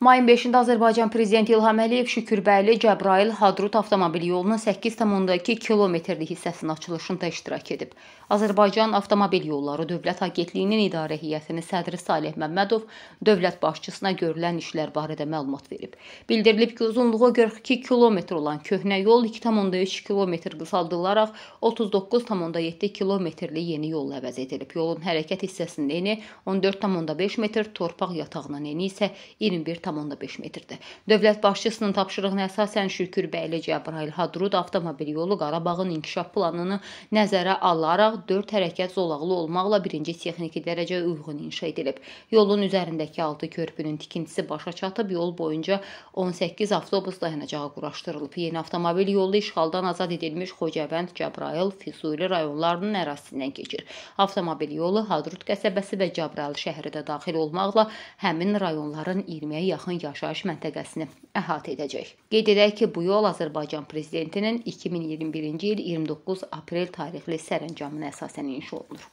Mayın 5-də Azərbaycan prezidenti İlham Əliyev Şükürbəyli-Cəbrayil Hadrut avtomobil yolunun 8,2 kilometrlik hissəsinin açılışında iştirak edib. Azərbaycan Avtomobil Yolları Dövlət Agentliyinin idarə heyətinin sədri Saleh Məmmədov dövlət başçısına görülən işlər barədə məlumat verib. Bildirilib ki, uzunluğu 42 kilometr olan köhnə yol 2,3 kilometr qısaldılaraq 39,7 kilometrli yeni yolla əvəz edilib. Yolun hərəkət hissəsinin eni 14,5 metr, torpaq yatağının eni isə 21 1,5 metrdir. Dövlət başçısının tapşırığına əsasən Şükürbəyli Cəbrayil Hadrut avtomobil yolu Qarabağın inkişaf planını nəzərə alaraq 4 hərəkət zolaqlı olmaqla birinci texniki dərəcəyə uyğun inşa edilib. Yolun üzərindəki 6 körpünün tikintisi başa çatıb, yol boyunca 18 avtobus dayanacağı quraşdırılıb. Yeni avtomobil yolu işğaldan azad edilmiş Xocavənd, Cəbrayil, Füzuli rayonlarının ərazisindən keçir. Avtomobil yolu Hadrut qəsəbəsi və Cəbrayil şəhəri də daxil olmaqla həmin rayonların 20-yə yaxın yaxın yaşayış məntəqəsini əhatə edəcək. Qeyd edək ki, bu yol Azərbaycan prezidentinin 2021-ci il 29 aprel tarixli sərəncamına əsasən inşa olunur.